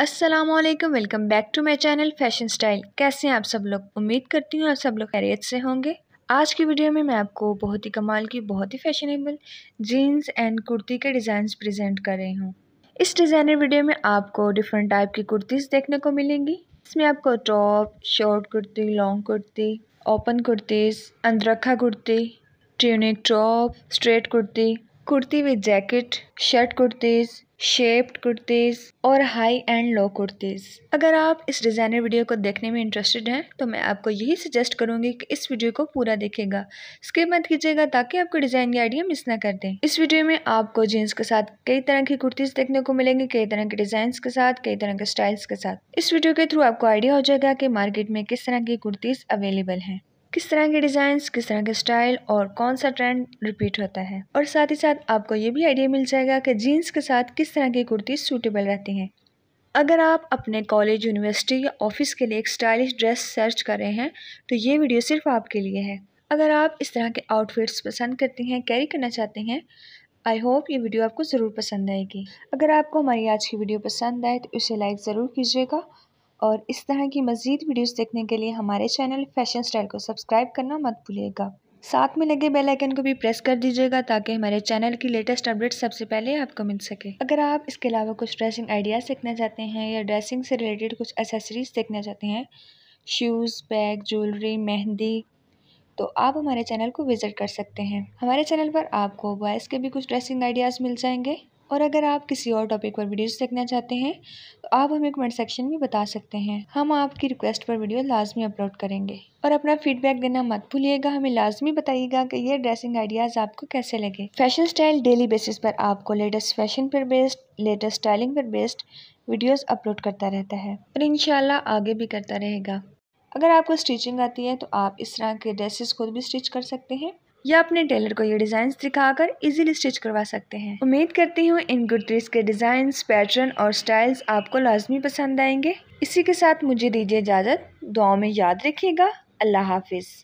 Aslam welcome back to my channel fashion style कैसे हैं आप सब लोग उम्मीद करती हूँ आप सब लोग खैरियत से होंगे आज की वीडियो में मैं आपको बहुत ही कमाल की बहुत ही फैशनेबल जीन्स एंड कुर्ती के डिज़ाइन प्रेजेंट कर रही हूँ इस डिज़ाइनर वीडियो में आपको डिफरेंट टाइप की कुर्तीज़ देखने को मिलेंगी इसमें आपको top short kurti long kurti open kurtis angrakha kurti tunic top straight kurti kurti with jacket shirt kurtis shaped kurtis और हाई एंड लो कुर्तीज़ अगर आप इस डिज़ाइनर वीडियो को देखने में इंटरेस्टेड हैं तो मैं आपको यही सजेस्ट करूंगी कि इस वीडियो को पूरा देखेगा स्किप मत कीजिएगा ताकि आपको डिज़ाइन की आइडिया मिस ना कर दें इस वीडियो में आपको जीन्स के साथ कई तरह की कुर्तीज़ देखने को मिलेंगी कई तरह के डिज़ाइन के साथ कई तरह के स्टाइल्स के साथ इस वीडियो के थ्रू आपको आइडिया हो जाएगा की मार्केट में किस तरह की कुर्तीज़ अवेलेबल है किस तरह के डिज़ाइंस किस तरह के स्टाइल और कौन सा ट्रेंड रिपीट होता है और साथ ही साथ आपको ये भी आइडिया मिल जाएगा कि जीन्स के साथ किस तरह की कुर्ती सूटेबल रहती हैं अगर आप अपने कॉलेज यूनिवर्सिटी या ऑफिस के लिए एक स्टाइलिश ड्रेस सर्च कर रहे हैं तो ये वीडियो सिर्फ आपके लिए है अगर आप इस तरह के आउटफिट्स पसंद करते हैं कैरी करना चाहते हैं आई होप ये वीडियो आपको ज़रूर पसंद आएगी अगर आपको हमारी आज की वीडियो पसंद आए तो इसे लाइक ज़रूर कीजिएगा और इस तरह की मज़ीद वीडियोस देखने के लिए हमारे चैनल फैशन स्टाइल को सब्सक्राइब करना मत भूलिएगा साथ में लगे बेल आइकन को भी प्रेस कर दीजिएगा ताकि हमारे चैनल की लेटेस्ट अपडेट सबसे पहले आपको मिल सके अगर आप इसके अलावा कुछ ड्रेसिंग आइडियाज़ देखना चाहते हैं या ड्रेसिंग से रिलेटेड कुछ एसेसरीज देखना चाहते हैं शूज़ बैग ज्वेलरी मेहंदी तो आप हमारे चैनल को विज़िट कर सकते हैं हमारे चैनल पर आपको बॉयज़ के भी कुछ ड्रेसिंग आइडियाज़ मिल जाएंगे और अगर आप किसी और टॉपिक पर वीडियोस देखना चाहते हैं तो आप हमें कमेंट सेक्शन में बता सकते हैं हम आपकी रिक्वेस्ट पर वीडियो लाजमी अपलोड करेंगे और अपना फीडबैक देना मत भूलिएगा हमें लाजमी बताइएगा कि ये ड्रेसिंग आइडियाज़ आपको कैसे लगे फैशन स्टाइल डेली बेसिस पर आपको लेटेस्ट फैशन पर बेस्ड लेटेस्ट स्टाइलिंग पर बेस्ड वीडियोज़ अपलोड करता रहता है और इन आगे भी करता रहेगा अगर आपको स्टिचिंग आती है तो आप इस तरह के ड्रेसेस खुद भी स्टिच कर सकते हैं या अपने टेलर को ये डिज़ाइन दिखाकर इजीली स्टिच करवा सकते हैं उम्मीद करती हूँ इन गुडरीज के डिज़ाइन पैटर्न और स्टाइल्स आपको लाजमी पसंद आएंगे इसी के साथ मुझे दीजिए इजाज़त दुआ में याद रखिएगा अल्लाह हाफिज़